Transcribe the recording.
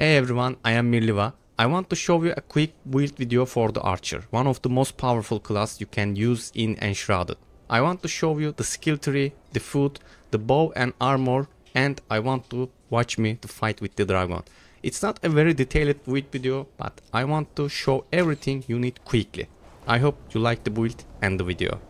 Hey everyone, I am Mirliva. I want to show you a quick build video for the Archer, one of the most powerful class you can use in Enshrouded. I want to show you the skill tree, the food, the bow and armor and I want to watch me to fight with the dragon. It's not a very detailed build video but I want to show everything you need quickly. I hope you like the build and the video.